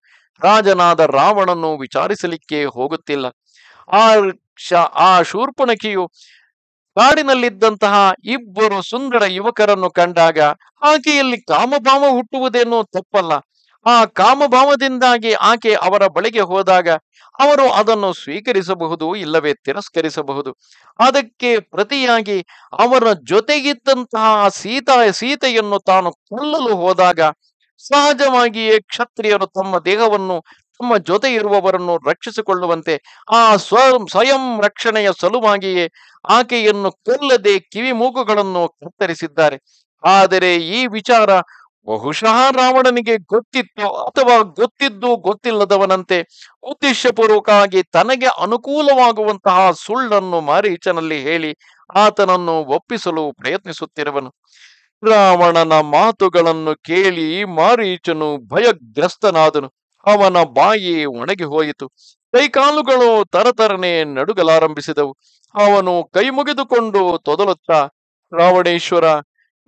ರಾಜನಾದ ರಾವಣನು ವಿಚಾರಿಸಲಿಕ್ಕೆ ಹೋಗುತ್ತಿಲ್ಲ ಆ ಶ ಆ ಶೂರ್ಪಣಕಿಯು ಕಾಡಿನಲ್ಲಿದ್ದಂತಹ ಇಬ್ಬರು ಸುಂದರ ಯುವಕರನ್ನು ಕಂಡಾಗ ಆಕೆಯಲ್ಲಿ ಕಾಮಭಾವ ಹುಟ್ಟುವುದೇನೋ ತಪ್ಪಲ್ಲ ಆ ಕಾಮಭಾವದಿಂದಾಗಿ ಆಕೆ ಅವರ ಬಳಿಗೆ ಹೋದಾಗ ಅವರು ಅದನ್ನು ಸ್ವೀಕರಿಸಬಹುದು ಇಲ್ಲವೇ ತಿರಸ್ಕರಿಸಬಹುದು ಅದಕ್ಕೆ ಪ್ರತಿಯಾಗಿ ಅವರ ಜೊತೆಗಿದ್ದಂತಹ ಸೀತಾ ಸೀತೆಯನ್ನು ತಾನು ಕೊಲ್ಲಲು ಹೋದಾಗ ಸಹಜವಾಗಿಯೇ ಕ್ಷತ್ರಿಯರು ತಮ್ಮ ದೇಹವನ್ನು ತಮ್ಮ ಜೊತೆ ಇರುವವರನ್ನು ರಕ್ಷಿಸಿಕೊಳ್ಳುವಂತೆ ಆ ಸ್ವ ಸ್ವಯಂ ರಕ್ಷಣೆಯ ಸಲುವಾಗಿಯೇ ಆಕೆಯನ್ನು ಕೊಲ್ಲದೆ ಕಿವಿ ಕತ್ತರಿಸಿದ್ದಾರೆ ಆದರೆ ಈ ವಿಚಾರ ಬಹುಶಃ ರಾವಣನಿಗೆ ಗೊತ್ತಿತ್ತು ಅಥವಾ ಗೊತ್ತಿದ್ದು ಗೊತ್ತಿಲ್ಲದವನಂತೆ ಉದ್ದೇಶಪೂರ್ವಕವಾಗಿ ತನಗೆ ಅನುಕೂಲವಾಗುವಂತಹ ಸುಳ್ಳನ್ನು ಮಾರೀಚನಲ್ಲಿ ಹೇಳಿ ಆತನನ್ನು ಒಪ್ಪಿಸಲು ಪ್ರಯತ್ನಿಸುತ್ತಿರುವನು ರಾವಣನ ಮಾತುಗಳನ್ನು ಕೇಳಿ ಮಾರೀಚನು ಭಯಗ್ರಸ್ತನಾದನು ಅವನ ಬಾಯಿ ಒಣಗಿ ಹೋಯಿತು ಕೈಕಾಲುಗಳು ತರತರನೆ ನಡುಗಲಾರಂಭಿಸಿದವು ಅವನು ಕೈ ಮುಗಿದುಕೊಂಡು ತೊದಲುತ್ತ ರಾವಣೇಶ್ವರ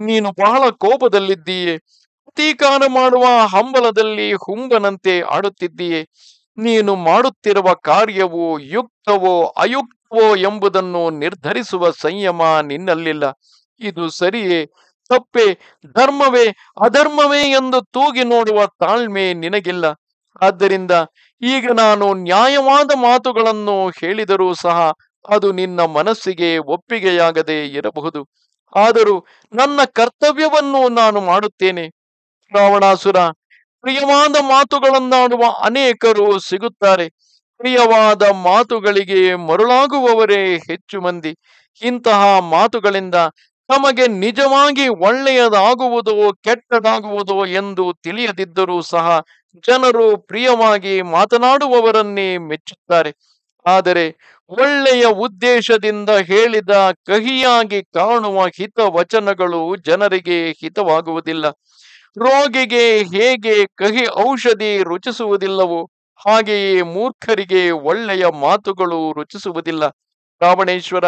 ನೀನು ಬಹಳ ಕೋಪದಲ್ಲಿದ್ದೀಯೇ ಹತ್ತೀಕಾರ ಮಾಡುವ ಹಂಬಲದಲ್ಲಿ ಹುಂಗನಂತೆ ಆಡುತ್ತಿದ್ದೀಯೆ ನೀನು ಮಾಡುತ್ತಿರುವ ಕಾರ್ಯವು ಯುಕ್ತವೋ ಅಯುಕ್ತವೋ ಎಂಬುದನ್ನು ನಿರ್ಧರಿಸುವ ಸಂಯಮ ನಿನ್ನಲ್ಲಿಲ್ಲ ಇದು ಸರಿಯೇ ತಪ್ಪೇ ಧರ್ಮವೇ ಅಧರ್ಮವೇ ಎಂದು ತೂಗಿ ನೋಡುವ ತಾಳ್ಮೆ ನಿನಗಿಲ್ಲ ಆದ್ದರಿಂದ ಈಗ ನಾನು ನ್ಯಾಯವಾದ ಮಾತುಗಳನ್ನು ಹೇಳಿದರೂ ಸಹ ಅದು ನಿನ್ನ ಮನಸ್ಸಿಗೆ ಒಪ್ಪಿಗೆಯಾಗದೆ ಇರಬಹುದು ಆದರೂ ನನ್ನ ಕರ್ತವ್ಯವನ್ನು ನಾನು ಮಾಡುತ್ತೇನೆ ರಾವಣಾಸುರ ಪ್ರಿಯವಾದ ಮಾತುಗಳನ್ನಾಡುವ ಅನೇಕರು ಸಿಗುತ್ತಾರೆ ಪ್ರಿಯವಾದ ಮಾತುಗಳಿಗೆ ಮರುಳಾಗುವವರೇ ಹೆಚ್ಚು ಮಂದಿ ಇಂತಹ ಮಾತುಗಳಿಂದ ತಮಗೆ ನಿಜವಾಗಿ ಒಳ್ಳೆಯದಾಗುವುದೋ ಕೆಟ್ಟದಾಗುವುದೋ ಎಂದು ತಿಳಿಯದಿದ್ದರೂ ಸಹ ಜನರು ಪ್ರಿಯವಾಗಿ ಮಾತನಾಡುವವರನ್ನೇ ಮೆಚ್ಚುತ್ತಾರೆ ಆದರೆ ಒಳ್ಳೆಯ ಉದ್ದೇಶದಿಂದ ಹೇಳಿದ ಕಹಿಯಾಗಿ ಕಾಣುವ ಹಿತವಚನಗಳು ಜನರಿಗೆ ಹಿತವಾಗುವುದಿಲ್ಲ ರೋಗಿಗೆ ಹೇಗೆ ಕಹಿ ಔಷಧಿ ರುಚಿಸುವುದಿಲ್ಲವೋ ಹಾಗೆಯೇ ಮೂರ್ಖರಿಗೆ ಒಳ್ಳೆಯ ಮಾತುಗಳು ರುಚಿಸುವುದಿಲ್ಲ ರಾವಣೇಶ್ವರ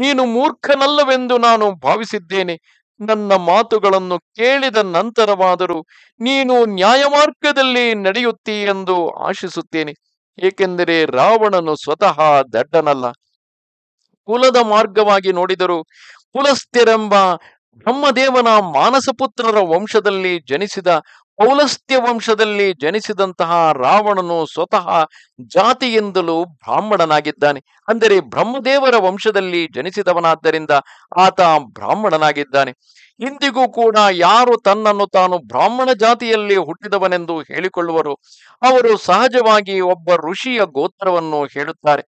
ನೀನು ಮೂರ್ಖನಲ್ಲವೆಂದು ನಾನು ಭಾವಿಸಿದ್ದೇನೆ ನನ್ನ ಮಾತುಗಳನ್ನು ಕೇಳಿದ ನಂತರವಾದರೂ ನೀನು ನ್ಯಾಯಮಾರ್ಗದಲ್ಲಿ ನಡೆಯುತ್ತೀ ಎಂದು ಆಶಿಸುತ್ತೇನೆ ಏಕೆಂದರೆ ರಾವಣನು ಸ್ವತಃ ದಡ್ಡನಲ್ಲ ಕುಲದ ಮಾರ್ಗವಾಗಿ ನೋಡಿದರು ಕುಲಸ್ಥಿರೆಂಬ ಬ್ರಹ್ಮದೇವನ ಮಾನಸಪುತ್ರರ ವಂಶದಲ್ಲಿ ಜನಿಸಿದ ಪೌಲಸ್ತ್ಯ ವಂಶದಲ್ಲಿ ಜನಿಸಿದಂತಹ ರಾವಣನು ಸ್ವತಃ ಜಾತಿಯಿಂದಲೂ ಬ್ರಾಹ್ಮಣನಾಗಿದ್ದಾನೆ ಅಂದರೆ ಬ್ರಹ್ಮದೇವರ ವಂಶದಲ್ಲಿ ಜನಿಸಿದವನಾದ್ದರಿಂದ ಆತ ಬ್ರಾಹ್ಮಣನಾಗಿದ್ದಾನೆ ಇಂದಿಗೂ ಕೂಡ ಯಾರು ತನ್ನನ್ನು ತಾನು ಬ್ರಾಹ್ಮಣ ಜಾತಿಯಲ್ಲಿ ಹುಟ್ಟಿದವನೆಂದು ಹೇಳಿಕೊಳ್ಳುವರು ಅವರು ಸಹಜವಾಗಿ ಒಬ್ಬ ಋಷಿಯ ಗೋತ್ರವನ್ನು ಹೇಳುತ್ತಾರೆ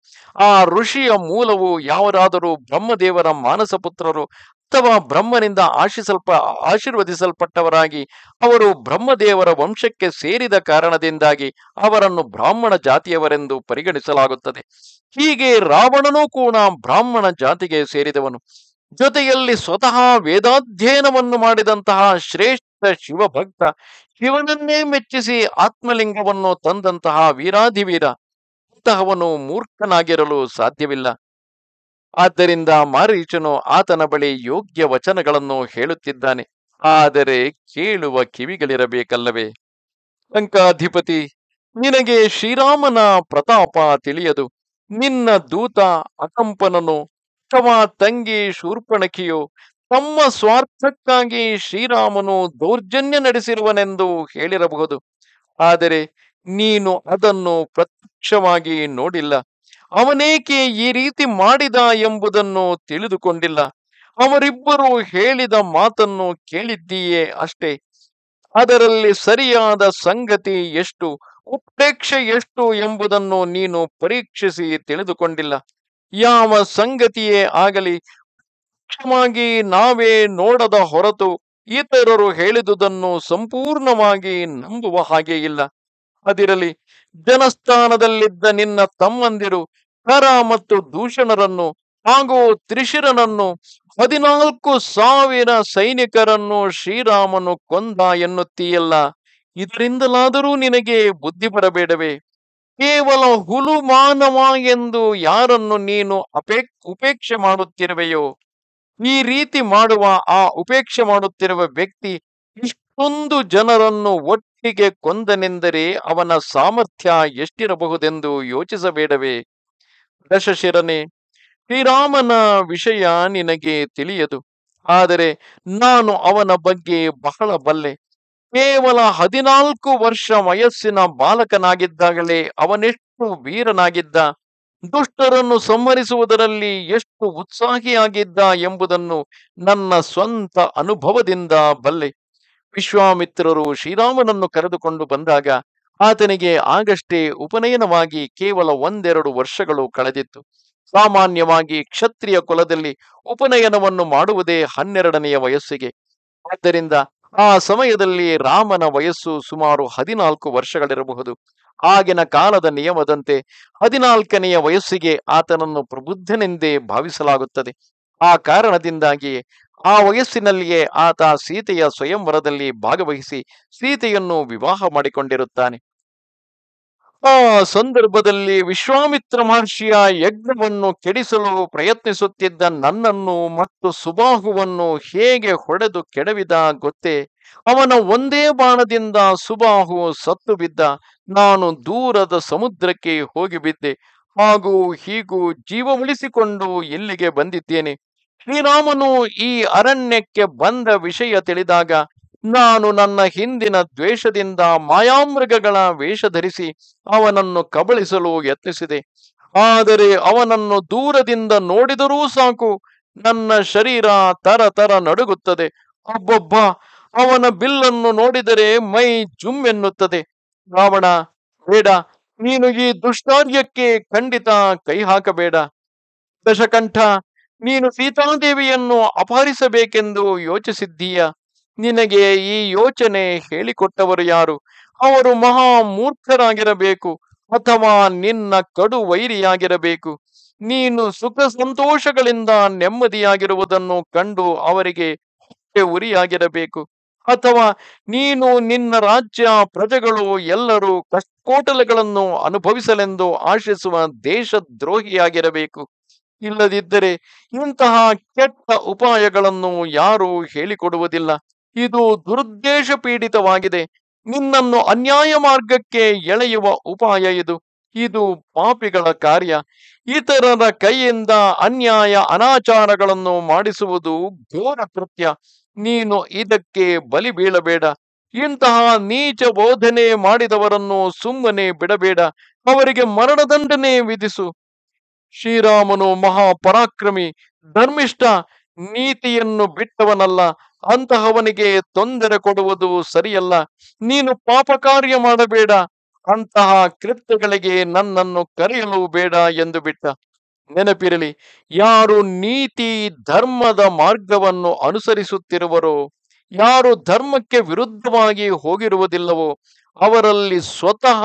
ಆ ಋಷಿಯ ಮೂಲವು ಯಾವರಾದರೂ ಬ್ರಹ್ಮದೇವರ ಮಾನಸ ಅಥವಾ ಬ್ರಹ್ಮನಿಂದ ಆಶಿಸಲ್ಪ ಆಶೀರ್ವದಿಸಲ್ಪಟ್ಟವರಾಗಿ ಅವರು ಬ್ರಹ್ಮದೇವರ ವಂಶಕ್ಕೆ ಸೇರಿದ ಕಾರಣದಿಂದಾಗಿ ಅವರನ್ನು ಬ್ರಾಹ್ಮಣ ಜಾತಿಯವರೆಂದು ಪರಿಗಣಿಸಲಾಗುತ್ತದೆ ಹೀಗೆ ರಾವಣನೂ ಕೂಡ ಬ್ರಾಹ್ಮಣ ಜಾತಿಗೆ ಸೇರಿದವನು ಜೊತೆಯಲ್ಲಿ ಸ್ವತಃ ವೇದಾಧ್ಯಯನವನ್ನು ಮಾಡಿದಂತಹ ಶ್ರೇಷ್ಠ ಶಿವಭಕ್ತ ಶಿವನನ್ನೇ ಮೆಚ್ಚಿಸಿ ಆತ್ಮಲಿಂಗವನ್ನು ತಂದಂತಹ ವೀರಾಧಿವೀರ ಅಂತಹವನು ಮೂರ್ಖನಾಗಿರಲು ಸಾಧ್ಯವಿಲ್ಲ ಆದ್ದರಿಂದ ಮಾರೀಚನು ಆತನ ಬಳಿ ಯೋಗ್ಯ ವಚನಗಳನ್ನು ಹೇಳುತ್ತಿದ್ದಾನೆ ಆದರೆ ಕೇಳುವ ಕಿವಿಗಳಿರಬೇಕಲ್ಲವೇ ಲಂಕಾಧಿಪತಿ ನಿನಗೆ ಶ್ರೀರಾಮನ ಪ್ರತಾಪ ತಿಳಿಯದು ನಿನ್ನ ದೂತ ಅಕಂಪನನು ಅಥವಾ ತಂಗಿ ಶೂರ್ಪಣಕಿಯು ತಮ್ಮ ಸ್ವಾರ್ಥಕ್ಕಾಗಿ ಶ್ರೀರಾಮನು ದೌರ್ಜನ್ಯ ನಡೆಸಿರುವನೆಂದು ಹೇಳಿರಬಹುದು ಆದರೆ ನೀನು ಅದನ್ನು ಪ್ರತ್ಯಕ್ಷವಾಗಿ ನೋಡಿಲ್ಲ ಅವನೇಕೆ ಈ ರೀತಿ ಮಾಡಿದ ಎಂಬುದನ್ನು ತಿಳಿದುಕೊಂಡಿಲ್ಲ ಅವರಿಬ್ಬರು ಹೇಳಿದ ಮಾತನ್ನು ಕೇಳಿದ್ದೀಯೇ ಅಷ್ಟೇ ಅದರಲ್ಲಿ ಸರಿಯಾದ ಸಂಗತಿ ಎಷ್ಟು ಉಪ್ರೇಕ್ಷೆ ಎಷ್ಟು ಎಂಬುದನ್ನು ನೀನು ಪರೀಕ್ಷಿಸಿ ತಿಳಿದುಕೊಂಡಿಲ್ಲ ಯಾವ ಸಂಗತಿಯೇ ಆಗಲಿ ಮುಖ್ಯವಾಗಿ ನಾವೇ ನೋಡದ ಹೊರತು ಇತರರು ಹೇಳಿದುದನ್ನು ಸಂಪೂರ್ಣವಾಗಿ ನಂಬುವ ಹಾಗೆ ಇಲ್ಲ ಅದಿರಲಿ ಜನಸ್ಥಾನದಲ್ಲಿದ್ದ ನಿನ್ನ ತಮ್ಮಂದಿರು ಕರ ಮತ್ತು ದೂಷಣರನ್ನು ಹಾಗೂ ತ್ರಿಶಿರನನ್ನು ಹದಿನಾಲ್ಕು ಸಾವಿರ ಸೈನಿಕರನ್ನು ಶ್ರೀರಾಮನು ಕೊಂದ ಎನ್ನುತ್ತೀಯಲ್ಲ ಇದರಿಂದಲಾದರೂ ನಿನಗೆ ಬುದ್ಧಿ ಬರಬೇಡವೇ ಕೇವಲ ಹುಲು ಮಾನವ ಎಂದು ಯಾರನ್ನು ನೀನು ಅಪೇಕ್ ಉಪೇಕ್ಷೆ ಮಾಡುತ್ತಿರುವೆಯೋ ಈ ರೀತಿ ಮಾಡುವ ಆ ಉಪೇಕ್ಷೆ ಮಾಡುತ್ತಿರುವ ವ್ಯಕ್ತಿ ಒಂದು ಜನರನ್ನು ಒಟ್ಟಿಗೆ ಕೊಂದನೆಂದರೆ ಅವನ ಸಾಮರ್ಥ್ಯ ಎಷ್ಟಿರಬಹುದೆಂದು ಯೋಚಿಸಬೇಡವೇ ಯಶಶಿರನೆ ಶ್ರೀರಾಮನ ವಿಷಯ ನಿನಗೆ ತಿಳಿಯದು ಆದರೆ ನಾನು ಅವನ ಬಗ್ಗೆ ಬಹಳ ಬಲ್ಲೆ ಕೇವಲ ಹದಿನಾಲ್ಕು ವರ್ಷ ವಯಸ್ಸಿನ ಬಾಲಕನಾಗಿದ್ದಾಗಲೇ ಅವನೆಷ್ಟು ವೀರನಾಗಿದ್ದ ದುಷ್ಟರನ್ನು ಸಂಹರಿಸುವುದರಲ್ಲಿ ಎಷ್ಟು ಉತ್ಸಾಹಿಯಾಗಿದ್ದ ಎಂಬುದನ್ನು ನನ್ನ ಸ್ವಂತ ಅನುಭವದಿಂದ ಬಲ್ಲೆ ವಿಶ್ವಾಮಿತ್ರರು ಶ್ರೀರಾಮನನ್ನು ಕರೆದುಕೊಂಡು ಬಂದಾಗ ಆತನಿಗೆ ಆಗಷ್ಟೇ ಉಪನಯನವಾಗಿ ಕೇವಲ ಒಂದೆರಡು ವರ್ಷಗಳು ಕಳೆದಿತ್ತು ಸಾಮಾನ್ಯವಾಗಿ ಕ್ಷತ್ರಿಯ ಕುಲದಲ್ಲಿ ಉಪನಯನವನ್ನು ಮಾಡುವುದೇ ಹನ್ನೆರಡನೆಯ ವಯಸ್ಸಿಗೆ ಆದ್ದರಿಂದ ಆ ಸಮಯದಲ್ಲಿ ರಾಮನ ವಯಸ್ಸು ಸುಮಾರು ಹದಿನಾಲ್ಕು ವರ್ಷಗಳಿರಬಹುದು ಆಗಿನ ಕಾಲದ ನಿಯಮದಂತೆ ಹದಿನಾಲ್ಕನೆಯ ವಯಸ್ಸಿಗೆ ಆತನನ್ನು ಪ್ರಬುದ್ಧನೆಂದೇ ಭಾವಿಸಲಾಗುತ್ತದೆ ಆ ಕಾರಣದಿಂದಾಗಿ ಆ ವಯಸ್ಸಿನಲ್ಲಿಯೇ ಆತ ಸೀತೆಯ ಸ್ವಯಂವರದಲ್ಲಿ ಭಾಗವಹಿಸಿ ಸೀತೆಯನ್ನು ವಿವಾಹ ಮಾಡಿಕೊಂಡಿರುತ್ತಾನೆ ಆ ಸಂದರ್ಭದಲ್ಲಿ ವಿಶ್ವಾಮಿತ್ರ ಮಹರ್ಷಿಯ ಯಜ್ಞವನ್ನು ಕೆಡಿಸಲು ಪ್ರಯತ್ನಿಸುತ್ತಿದ್ದ ನನ್ನನ್ನು ಮತ್ತು ಸುಬಾಹುವನ್ನು ಹೇಗೆ ಹೊಡೆದು ಕೆಡವಿದ ಗೊತ್ತೇ ಅವನ ಒಂದೇ ಬಾಣದಿಂದ ಸುಬಾಹು ಸತ್ತು ಬಿದ್ದ ನಾನು ದೂರದ ಸಮುದ್ರಕ್ಕೆ ಹೋಗಿ ಬಿದ್ದೆ ಹಾಗೂ ಹೀಗೂ ಜೀವ ಉಳಿಸಿಕೊಂಡು ಇಲ್ಲಿಗೆ ಬಂದಿದ್ದೇನೆ ಶ್ರೀರಾಮನು ಈ ಅರಣ್ಯಕ್ಕೆ ಬಂದ ವಿಷಯ ತಿಳಿದಾಗ ನಾನು ನನ್ನ ಹಿಂದಿನ ದ್ವೇಷದಿಂದ ಮಾಯಾಮೃಗಗಳ ವೇಷ ಧರಿಸಿ ಅವನನ್ನು ಕಬಳಿಸಲು ಯತ್ನಿಸಿದೆ ಆದರೆ ಅವನನ್ನು ದೂರದಿಂದ ನೋಡಿದರೂ ಸಾಕು ನನ್ನ ಶರೀರ ತರ ತರ ನಡುಗುತ್ತದೆ ಒಬ್ಬೊಬ್ಬ ಅವನ ಬಿಲ್ಲನ್ನು ನೋಡಿದರೆ ಮೈ ಜುಮ್ ಎನ್ನುತ್ತದೆ ರಾವಣ ಬೇಡ ನೀನು ಈ ದುಷ್ಕಾರ್ಯಕ್ಕೆ ಖಂಡಿತ ಕೈ ಹಾಕಬೇಡ ದಶಕಂಠ ನೀನು ಸೀತಾದೇವಿಯನ್ನು ಅಪಹರಿಸಬೇಕೆಂದು ಯೋಚಿಸಿದ್ದೀಯ ನಿನಗೆ ಈ ಯೋಚನೆ ಹೇಳಿಕೊಟ್ಟವರು ಯಾರು ಅವರು ಮಹಾ ಮೂರ್ಖರಾಗಿರಬೇಕು ಅಥವಾ ನಿನ್ನ ಕಡು ವೈರಿಯಾಗಿರಬೇಕು ನೀನು ಸುಖ ಸಂತೋಷಗಳಿಂದ ನೆಮ್ಮದಿಯಾಗಿರುವುದನ್ನು ಕಂಡು ಅವರಿಗೆ ಹೊಟ್ಟೆ ಉರಿಯಾಗಿರಬೇಕು ಅಥವಾ ನೀನು ನಿನ್ನ ರಾಜ್ಯ ಪ್ರಜೆಗಳು ಎಲ್ಲರೂ ಕಷ್ಟಕೋಟಲಗಳನ್ನು ಅನುಭವಿಸಲೆಂದು ಆಶಿಸುವ ದೇಶದ್ರೋಹಿಯಾಗಿರಬೇಕು ಇಲ್ಲದಿದ್ದರೆ ಇಂತಹ ಕೆಟ್ಟ ಉಪಾಯಗಳನ್ನು ಯಾರೂ ಹೇಳಿಕೊಡುವುದಿಲ್ಲ ಇದು ದುರುದ್ದೇಶ ಪೀಡಿತವಾಗಿದೆ ನಿನ್ನನ್ನು ಅನ್ಯಾಯ ಮಾರ್ಗಕ್ಕೆ ಎಳೆಯುವ ಉಪಾಯ ಇದು ಇದು ಪಾಪಿಗಳ ಕಾರ್ಯ ಇತರರ ಕೈಯಿಂದ ಅನ್ಯಾಯ ಅನಾಚಾರಗಳನ್ನು ಮಾಡಿಸುವುದು ಘೋರ ಕೃತ್ಯ ನೀನು ಇದಕ್ಕೆ ಬಲಿ ಬೀಳಬೇಡ ಇಂತಹ ನೀಚ ಬೋಧನೆ ಮಾಡಿದವರನ್ನು ಸುಮ್ಮನೆ ಬಿಡಬೇಡ ಅವರಿಗೆ ಮರಣದಂಡನೆ ವಿಧಿಸು ಶ್ರೀರಾಮನು ಮಹಾಪರಾಕ್ರಮಿ ಧರ್ಮಿಷ್ಠ ನೀತಿಯನ್ನು ಬಿಟ್ಟವನಲ್ಲ ಅಂತಹವನಿಗೆ ತೊಂದರೆ ಕೊಡುವುದು ಸರಿಯಲ್ಲ ನೀನು ಪಾಪ ಕಾರ್ಯ ಮಾಡಬೇಡ ಅಂತಹ ಕೃತ್ಯಗಳಿಗೆ ನನ್ನನ್ನು ಕರೆಯಲು ಬೇಡ ಎಂದು ಬಿಟ್ಟ ನೆನಪಿರಲಿ ಯಾರು ನೀತಿ ಧರ್ಮದ ಮಾರ್ಗವನ್ನು ಅನುಸರಿಸುತ್ತಿರುವರೋ ಯಾರು ಧರ್ಮಕ್ಕೆ ವಿರುದ್ಧವಾಗಿ ಹೋಗಿರುವುದಿಲ್ಲವೋ ಅವರಲ್ಲಿ ಸ್ವತಃ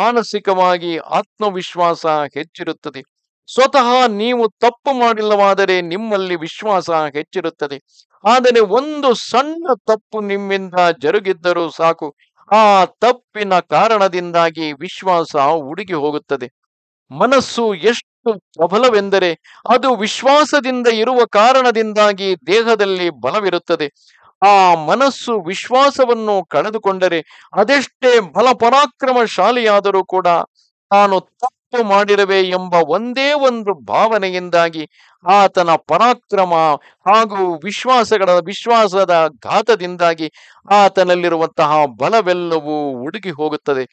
ಮಾನಸಿಕವಾಗಿ ಆತ್ಮವಿಶ್ವಾಸ ಹೆಚ್ಚಿರುತ್ತದೆ ಸ್ವತಃ ನೀವು ತಪ್ಪು ಮಾಡಿಲ್ಲವಾದರೆ ನಿಮ್ಮಲ್ಲಿ ವಿಶ್ವಾಸ ಹೆಚ್ಚಿರುತ್ತದೆ ಆದರೆ ಒಂದು ಸಣ್ಣ ತಪ್ಪು ನಿಮ್ಮಿಂದ ಜರುಗಿದ್ದರೂ ಸಾಕು ಆ ತಪ್ಪಿನ ಕಾರಣದಿಂದಾಗಿ ವಿಶ್ವಾಸ ಉಡುಗಿ ಹೋಗುತ್ತದೆ ಮನಸ್ಸು ಎಷ್ಟು ಪ್ರಬಲವೆಂದರೆ ಅದು ವಿಶ್ವಾಸದಿಂದ ಇರುವ ಕಾರಣದಿಂದಾಗಿ ದೇಹದಲ್ಲಿ ಬಲವಿರುತ್ತದೆ ಆ ಮನಸ್ಸು ವಿಶ್ವಾಸವನ್ನು ಕಳೆದುಕೊಂಡರೆ ಅದೆಷ್ಟೇ ಬಲ ಪರಾಕ್ರಮಶಾಲಿಯಾದರೂ ಕೂಡ ತಪ್ಪು ತಪ್ಪು ಎಂಬ ಒಂದೇ ಒಂದು ಭಾವನೆಯಿಂದಾಗಿ ಆತನ ಪರಾಕ್ರಮ ಹಾಗೂ ವಿಶ್ವಾಸಗಳ ವಿಶ್ವಾಸದ ಘಾತದಿಂದಾಗಿ ಆತನಲ್ಲಿರುವಂತಹ ಬಲವೆಲ್ಲವೂ ಉಡುಗಿ ಹೋಗುತ್ತದೆ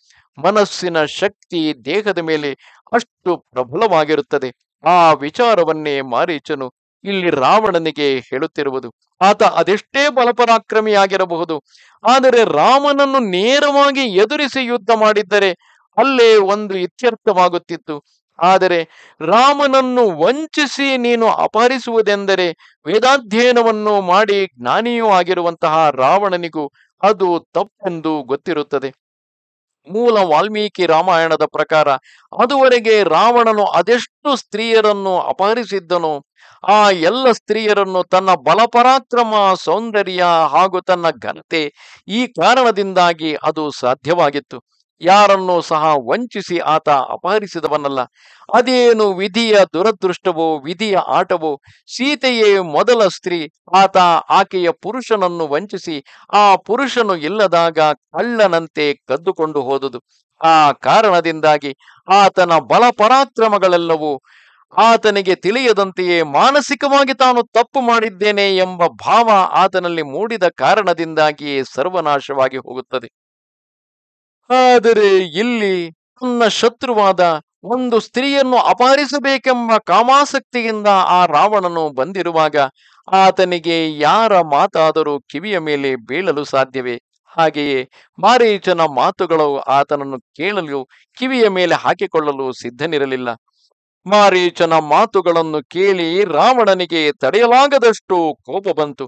ಮನಸ್ಸಿನ ಶಕ್ತಿ ದೇಹದ ಮೇಲೆ ಅಷ್ಟು ಪ್ರಬಲವಾಗಿರುತ್ತದೆ ಆ ವಿಚಾರವನ್ನೇ ಮಾರೀಚನು ಇಲ್ಲಿ ರಾವಣನಿಗೆ ಹೇಳುತ್ತಿರುವುದು ಆತ ಅದೆಷ್ಟೇ ಬಲಪರಾಕ್ರಮಿಯಾಗಿರಬಹುದು ಆದರೆ ರಾಮನನ್ನು ನೇರವಾಗಿ ಎದುರಿಸಿ ಯುದ್ಧ ಮಾಡಿದ್ದರೆ ಅಲ್ಲೇ ಒಂದು ಇತ್ಯರ್ಥವಾಗುತ್ತಿತ್ತು ಆದರೆ ರಾಮನನ್ನು ವಂಚಿಸಿ ನೀನು ಅಪಹರಿಸುವುದೆಂದರೆ ವೇದಾಧ್ಯಯನವನ್ನು ಮಾಡಿ ಜ್ಞಾನಿಯೂ ಆಗಿರುವಂತಹ ರಾವಣನಿಗೂ ಅದು ತಪ್ಪೆಂದು ಗೊತ್ತಿರುತ್ತದೆ ಮೂಲ ವಾಲ್ಮೀಕಿ ರಾಮಾಯಣದ ಪ್ರಕಾರ ಅದುವರೆಗೆ ರಾವಣನು ಅದೆಷ್ಟು ಸ್ತ್ರೀಯರನ್ನು ಅಪಹರಿಸಿದ್ದನು ಆ ಎಲ್ಲ ಸ್ತ್ರೀಯರನ್ನು ತನ್ನ ಬಲಪರಾಕ್ರಮ ಸೌಂದರ್ಯ ಹಾಗೂ ತನ್ನ ಘನತೆ ಈ ಕಾರಣದಿಂದಾಗಿ ಅದು ಸಾಧ್ಯವಾಗಿತ್ತು ಯಾರನ್ನೂ ಸಹ ವಂಚಿಸಿ ಆತ ಅಪಹರಿಸಿದವನಲ್ಲ ಅದೇನು ವಿಧಿಯ ದುರದೃಷ್ಟವೋ ವಿಧಿಯ ಆಟವೋ ಸೀತೆಯೇ ಮೊದಲ ಸ್ತ್ರೀ ಆತ ಆಕೆಯ ಪುರುಷನನ್ನು ವಂಚಿಸಿ ಆ ಪುರುಷನು ಇಲ್ಲದಾಗ ಕಳ್ಳನಂತೆ ಕದ್ದುಕೊಂಡು ಹೋದುದು ಆ ಕಾರಣದಿಂದಾಗಿ ಆತನ ಪರಾಕ್ರಮಗಳೆಲ್ಲವೂ ಆತನಿಗೆ ತಿಳಿಯದಂತೆಯೇ ಮಾನಸಿಕವಾಗಿ ತಾನು ತಪ್ಪು ಮಾಡಿದ್ದೇನೆ ಎಂಬ ಭಾವ ಆತನಲ್ಲಿ ಮೂಡಿದ ಕಾರಣದಿಂದಾಗಿಯೇ ಸರ್ವನಾಶವಾಗಿ ಹೋಗುತ್ತದೆ ಆದರೆ ಇಲ್ಲಿ ತನ್ನ ಶತ್ರುವಾದ ಒಂದು ಸ್ತ್ರೀಯನ್ನು ಅಪಹರಿಸಬೇಕೆಂಬ ಕಾಮಾಸಕ್ತಿಯಿಂದ ಆ ರಾವಣನು ಬಂದಿರುವಾಗ ಆತನಿಗೆ ಯಾರ ಮಾತಾದರೂ ಕಿವಿಯ ಮೇಲೆ ಬೀಳಲು ಸಾಧ್ಯವೇ ಹಾಗೆಯೇ ಮಾರೀಚನ ಮಾತುಗಳು ಆತನನ್ನು ಕೇಳಲು ಕಿವಿಯ ಮೇಲೆ ಹಾಕಿಕೊಳ್ಳಲು ಸಿದ್ಧನಿರಲಿಲ್ಲ ಮಾರೀಚನ ಮಾತುಗಳನ್ನು ಕೇಳಿ ರಾವಣನಿಗೆ ತಡೆಯಲಾಗದಷ್ಟು ಕೋಪ ಬಂತು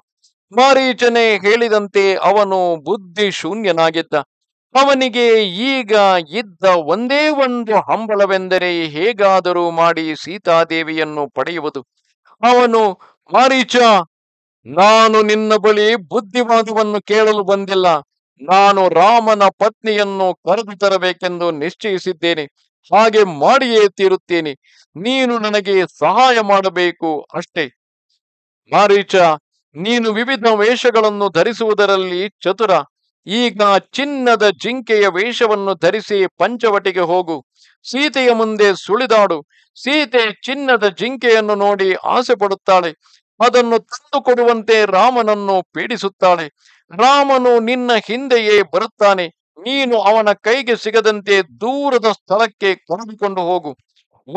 ಮಾರೀಚನೆ ಹೇಳಿದಂತೆ ಅವನು ಬುದ್ಧಿ ಶೂನ್ಯನಾಗಿದ್ದ ಅವನಿಗೆ ಈಗ ಇದ್ದ ಒಂದೇ ಒಂದು ಹಂಬಲವೆಂದರೆ ಹೇಗಾದರೂ ಮಾಡಿ ಸೀತಾದೇವಿಯನ್ನು ಪಡೆಯುವುದು ಅವನು ಮಾರೀಚ ನಾನು ನಿನ್ನ ಬಳಿ ಬುದ್ಧಿವಾದವನ್ನು ಕೇಳಲು ಬಂದಿಲ್ಲ ನಾನು ರಾಮನ ಪತ್ನಿಯನ್ನು ಕರೆದು ತರಬೇಕೆಂದು ನಿಶ್ಚಯಿಸಿದ್ದೇನೆ ಹಾಗೆ ಮಾಡಿಯೇ ತೀರುತ್ತೇನೆ ನೀನು ನನಗೆ ಸಹಾಯ ಮಾಡಬೇಕು ಅಷ್ಟೇ ಮಾರೀಚ ನೀನು ವಿವಿಧ ವೇಷಗಳನ್ನು ಧರಿಸುವುದರಲ್ಲಿ ಚತುರ ಈಗ ಚಿನ್ನದ ಜಿಂಕೆಯ ವೇಷವನ್ನು ಧರಿಸಿ ಪಂಚವಟಿಗೆ ಹೋಗು ಸೀತೆಯ ಮುಂದೆ ಸುಳಿದಾಡು ಸೀತೆ ಚಿನ್ನದ ಜಿಂಕೆಯನ್ನು ನೋಡಿ ಆಸೆ ಪಡುತ್ತಾಳೆ ಅದನ್ನು ತಂದುಕೊಡುವಂತೆ ರಾಮನನ್ನು ಪೀಡಿಸುತ್ತಾಳೆ ರಾಮನು ನಿನ್ನ ಹಿಂದೆಯೇ ಬರುತ್ತಾನೆ ನೀನು ಅವನ ಕೈಗೆ ಸಿಗದಂತೆ ದೂರದ ಸ್ಥಳಕ್ಕೆ ಕರೆದುಕೊಂಡು ಹೋಗು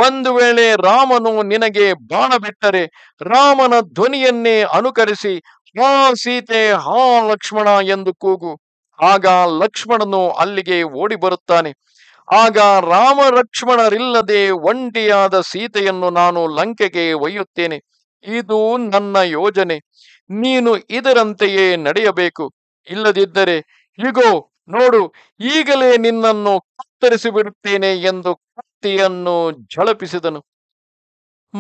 ಒಂದು ವೇಳೆ ರಾಮನು ನಿನಗೆ ಬಾಣ ಬಿಟ್ಟರೆ ರಾಮನ ಧ್ವನಿಯನ್ನೇ ಅನುಕರಿಸಿ ಹಾ ಸೀತೆ ಹಾ ಲಕ್ಷ್ಮಣ ಎಂದು ಕೂಗು ಆಗ ಲಕ್ಷ್ಮಣನು ಅಲ್ಲಿಗೆ ಓಡಿ ಬರುತ್ತಾನೆ ಆಗ ರಾಮ ಲಕ್ಷ್ಮಣರಿಲ್ಲದೆ ಒಂಟಿಯಾದ ಸೀತೆಯನ್ನು ನಾನು ಲಂಕೆಗೆ ಒಯ್ಯುತ್ತೇನೆ ಇದು ನನ್ನ ಯೋಜನೆ ನೀನು ಇದರಂತೆಯೇ ನಡೆಯಬೇಕು ಇಲ್ಲದಿದ್ದರೆ ಇಗೋ ನೋಡು ಈಗಲೇ ನಿನ್ನನ್ನು ಕತ್ತರಿಸಿಬಿಡುತ್ತೇನೆ ಎಂದು ಕತ್ತಿಯನ್ನು ಝಳಪಿಸಿದನು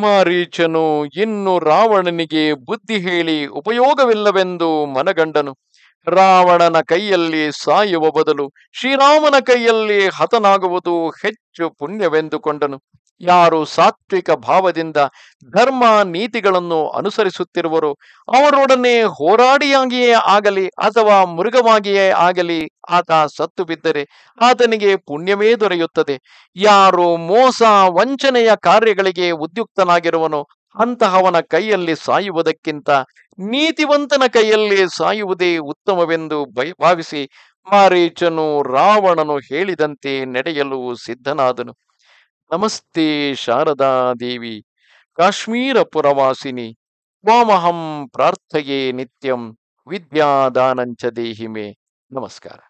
ಮಾರೀಚನು ಇನ್ನು ರಾವಣನಿಗೆ ಬುದ್ಧಿ ಹೇಳಿ ಉಪಯೋಗವಿಲ್ಲವೆಂದು ಮನಗಂಡನು ರಾವಣನ ಕೈಯಲ್ಲಿ ಸಾಯುವ ಬದಲು ಶ್ರೀರಾಮನ ಕೈಯಲ್ಲಿ ಹತನಾಗುವುದು ಹೆಚ್ಚು ಪುಣ್ಯವೆಂದುಕೊಂಡನು ಯಾರು ಸಾತ್ವಿಕ ಭಾವದಿಂದ ಧರ್ಮ ನೀತಿಗಳನ್ನು ಅನುಸರಿಸುತ್ತಿರುವರು ಅವರೊಡನೆ ಹೋರಾಡಿಯಾಗಿಯೇ ಆಗಲಿ ಅಥವಾ ಮೃಗವಾಗಿಯೇ ಆಗಲಿ ಆತ ಸತ್ತು ಬಿದ್ದರೆ ಆತನಿಗೆ ಪುಣ್ಯವೇ ದೊರೆಯುತ್ತದೆ ಯಾರು ಮೋಸ ವಂಚನೆಯ ಕಾರ್ಯಗಳಿಗೆ ಉದ್ಯುಕ್ತನಾಗಿರುವನು ಅಂತಹವನ ಕೈಯಲ್ಲಿ ಸಾಯುವುದಕ್ಕಿಂತ ನೀತಿವಂತನ ಕೈಯಲ್ಲಿ ಸಾಯುವುದೇ ಉತ್ತಮವೆಂದು ಬಯ ಭಾವಿಸಿ ಮಾರೀಚನು ರಾವಣನು ಹೇಳಿದಂತೆ ನಡೆಯಲು ಸಿದ್ಧನಾದನು ನಮಸ್ತೆ ಶಾರದಾ ದೇವಿ ಕಾಶ್ಮೀರ ಪುರವಾಸಿನಿ ವಾಮಹಂ ಪ್ರಾರ್ಥೆಯೇ ನಿತ್ಯಂ ವಿದ್ಯಾದಾನಂಚ ದೇಹಿಮೆ ನಮಸ್ಕಾರ